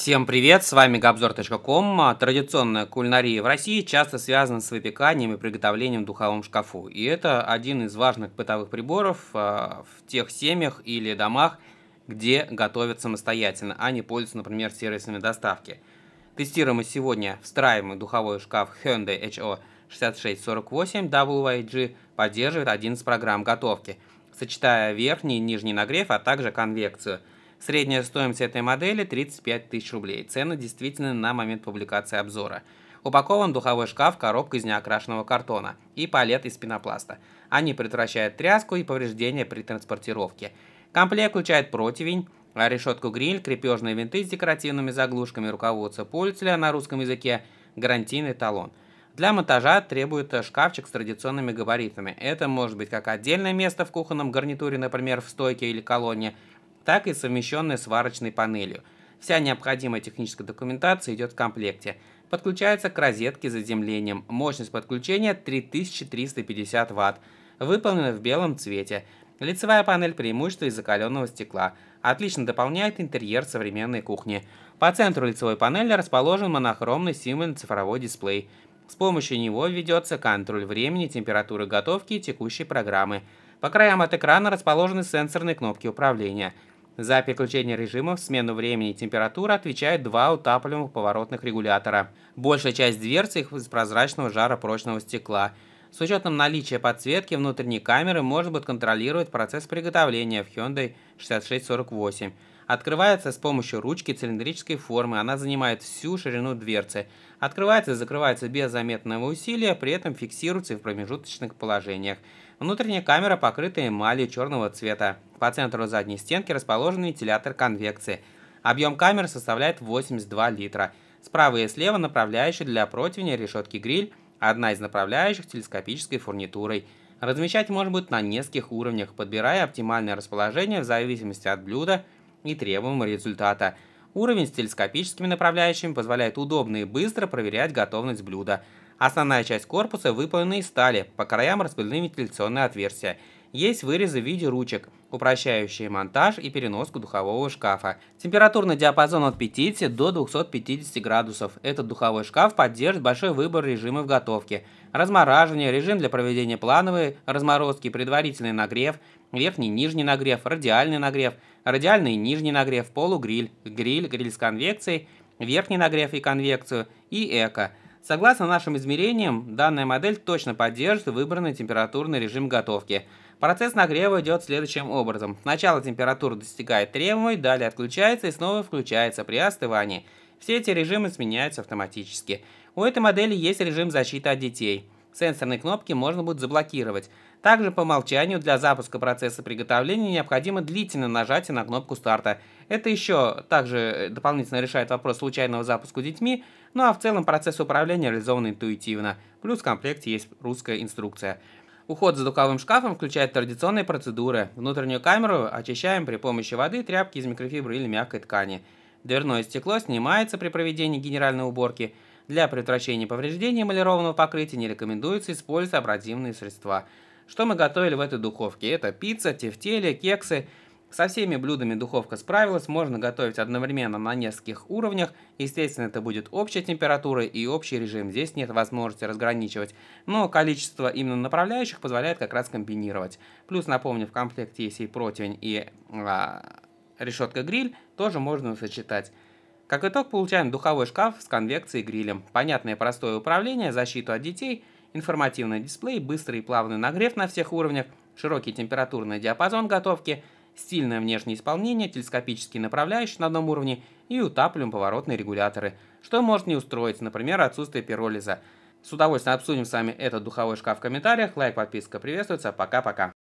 Всем привет, с вами gobzor.com. Традиционная кулинария в России часто связана с выпеканием и приготовлением в духовом шкафу. И это один из важных бытовых приборов э, в тех семьях или домах, где готовят самостоятельно, а не пользуются, например, сервисами доставки. Тестируем мы сегодня встраиваемый духовой шкаф Hyundai HO 6648 WYG поддерживает 11 программ готовки, сочетая верхний и нижний нагрев, а также конвекцию – Средняя стоимость этой модели 35 тысяч рублей. Цены действительно на момент публикации обзора. Упакован духовой шкаф, коробка из неокрашенного картона и палет из пенопласта. Они предотвращают тряску и повреждения при транспортировке. Комплект включает противень, решетку гриль, крепежные винты с декоративными заглушками, руководство пользователя на русском языке, гарантийный талон. Для монтажа требует шкафчик с традиционными габаритами. Это может быть как отдельное место в кухонном гарнитуре, например, в стойке или колонне – так и совмещенная сварочной панелью. Вся необходимая техническая документация идет в комплекте. Подключается к розетке с заземлением. Мощность подключения 3350 Вт. Выполнена в белом цвете. Лицевая панель преимущества из закаленного стекла. Отлично дополняет интерьер современной кухни. По центру лицевой панели расположен монохромный символ цифровой дисплей. С помощью него ведется контроль времени, температуры готовки и текущей программы. По краям от экрана расположены сенсорные кнопки управления – за переключение режимов, смену времени и температуры отвечают два утапливаемых поворотных регулятора. Большая часть дверцы их из прозрачного жаропрочного стекла. С учетом наличия подсветки внутренней камеры может быть контролировать процесс приготовления в Hyundai 6648. Открывается с помощью ручки цилиндрической формы, она занимает всю ширину дверцы. Открывается и закрывается без заметного усилия, при этом фиксируется и в промежуточных положениях. Внутренняя камера покрыта эмалью черного цвета. По центру задней стенки расположен вентилятор конвекции. Объем камеры составляет 82 литра. Справа и слева направляющие для противня решетки гриль, одна из направляющих телескопической фурнитурой. Размещать можно будет на нескольких уровнях, подбирая оптимальное расположение в зависимости от блюда – и требуемого результата. Уровень с телескопическими направляющими позволяет удобно и быстро проверять готовность блюда. Основная часть корпуса выполнена из стали, по краям распылены вентиляционные отверстия. Есть вырезы в виде ручек, упрощающие монтаж и переноску духового шкафа. Температурный диапазон от 50 до 250 градусов. Этот духовой шкаф поддержит большой выбор режимов готовки. Размораживание, режим для проведения плановой разморозки, предварительный нагрев, верхний нижний нагрев, радиальный нагрев, радиальный нижний нагрев, полугриль, гриль, гриль с конвекцией, верхний нагрев и конвекцию и эко. Согласно нашим измерениям, данная модель точно поддерживает выбранный температурный режим готовки. Процесс нагрева идет следующим образом. Сначала температура достигает требуемой, далее отключается и снова включается при остывании. Все эти режимы сменяются автоматически. У этой модели есть режим защиты от детей. Сенсорные кнопки можно будет заблокировать. Также по умолчанию для запуска процесса приготовления необходимо длительно нажатие на кнопку старта. Это еще также э, дополнительно решает вопрос случайного запуска детьми, ну а в целом процесс управления реализован интуитивно. Плюс в комплекте есть русская инструкция. Уход за духовым шкафом включает традиционные процедуры. Внутреннюю камеру очищаем при помощи воды, тряпки из микрофибры или мягкой ткани. Дверное стекло снимается при проведении генеральной уборки – для предотвращения повреждений эмалированного покрытия не рекомендуется использовать абразивные средства. Что мы готовили в этой духовке? Это пицца, тефтели, кексы. Со всеми блюдами духовка справилась, можно готовить одновременно на нескольких уровнях. Естественно, это будет общая температура и общий режим, здесь нет возможности разграничивать. Но количество именно направляющих позволяет как раз комбинировать. Плюс, напомню, в комплекте есть и противень, и а, решетка-гриль, тоже можно сочетать. Как итог, получаем духовой шкаф с конвекцией и грилем, понятное простое управление, защиту от детей, информативный дисплей, быстрый и плавный нагрев на всех уровнях, широкий температурный диапазон готовки, стильное внешнее исполнение, телескопический направляющий на одном уровне и утапливаем поворотные регуляторы, что может не устроить, например, отсутствие пиролиза. С удовольствием обсудим с вами этот духовой шкаф в комментариях. Лайк, подписка приветствуется. Пока-пока.